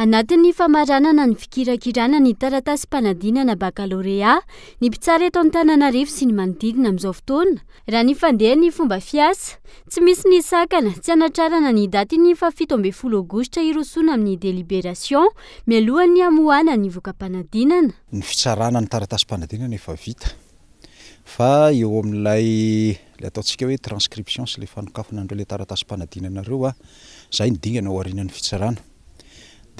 anatin'ny famaranana ny fikirakirana ny taratasy mpanadinana bakaloréa ny mpitsara etonytananario sy ny manodidina ami'zao fotona raha ny fandehan'ny fomba fiasa tsy misy ny sakana tsy anatrarana ny datyny fafitombe folo agostra irosona amin'ny délibération milohan'ny amoana ny vokapanadinananytna ny ttaaaa eo amin'lay la ataontsika hoe transcription sy le fanokafna nreo la taratasy panadinanareo a zay nydingana arinany fitsarana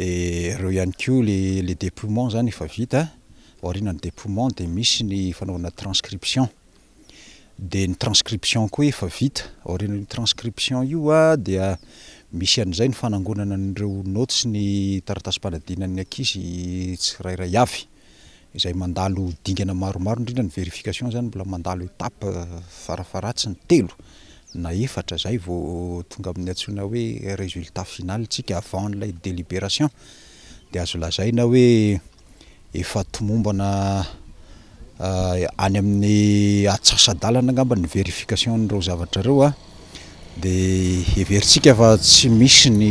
ereo ihany ko lle dépoument zany efa vita oarinany dépoument de misy ny fanaovana transcription de ny transcription koa efa vita aorinan'ny transcription io a ah, dia misy ihan'zay ny fanangonana n'reo not sy ny taratase paladina ny ankizy tsyrairay avy zay mandalo dingana maromaro ndrindna ny vérification zany mbola mandalo étape eh, farafaratsy ny telo na efatra zay vao tonga amin'ny antsoina hoe résultat finalytsika avao n'lay délibération de azo lazaina hoe efa tomombana ah, any amin'ny atsasa dalana angamba ny vérification n'reo zavatrareo a ah. de heveryntsika efa tsy misy ny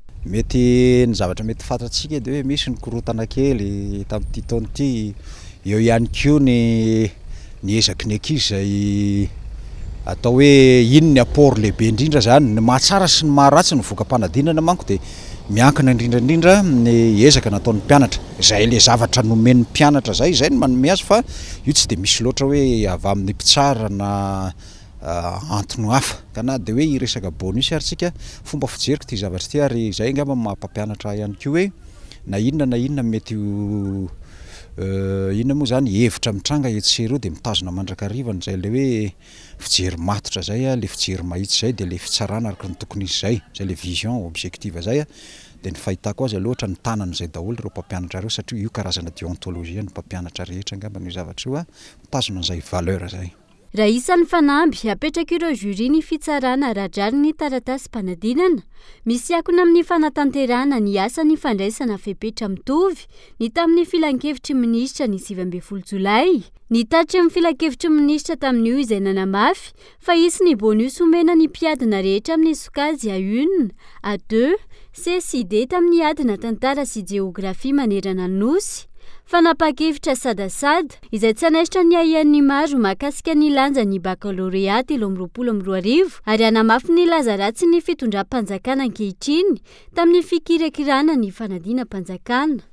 mety ny zavatra mety fantantsika de hoe misy nykorotana kely tamitytaony ity eo ihanykio ny niezakiny akizy zay atao hoe ino ny aport lehibe indrindra zany ny mahatsara sy ny maharatsy nyvokampanadinana manko de miankina indrindraindrindra ny ezaka nataon'ny mpianatra zay le zavatra nomenyny mpianatra zay zay no manome azy fa io tsy de misy loatra hoe avy amin'ny mpitsara na Euh, antno hafa kana de oe resakabonus arytsika fombafijerikotzavatra tyazayangamamahaiinooahera iranga euh, etser o de mitazonamandrakarianyzay le oe fijerymaotra zay le fijery maitsy zay de le fitsarano arakany tokony izyzay zay le vision objective zaydfahitkoazy ahatra ntananzay daholo reompampianatra reo satri io karazana déontoloinompampianatra rehetra angamban zavatry ioa mitazona an'zay valeur zay raha isan'ny fanamby apetraka ireo juri ny fitsarana radrary ny taratasy mpanadinana misy akona amin'ny fanatanterana ny asa ny fandraisana fepetra mitovy ny tamin'ny filan-kevitry minisitra ny sivymbey folonjolay ny tatra amin'ny filankevitry minisitra tamin'io izay nanamafy fa isy ny bonusy homena ny mpiadina rehetra amin'ny sokazy a unne a de c cide tamin'ny adina tantara sy jeografia manerana nynosy fanapakevitra sadasada izay tsy anasitra ny aian'ny maro makasika ny lanja ny backaloréa te lo amn'ny roapolo ami'n roa arivo ary anamafy ny lazaratsy ny fitondrampanjakana ankehitriny tamin'ny fikirakirana ny fanadianampanjakana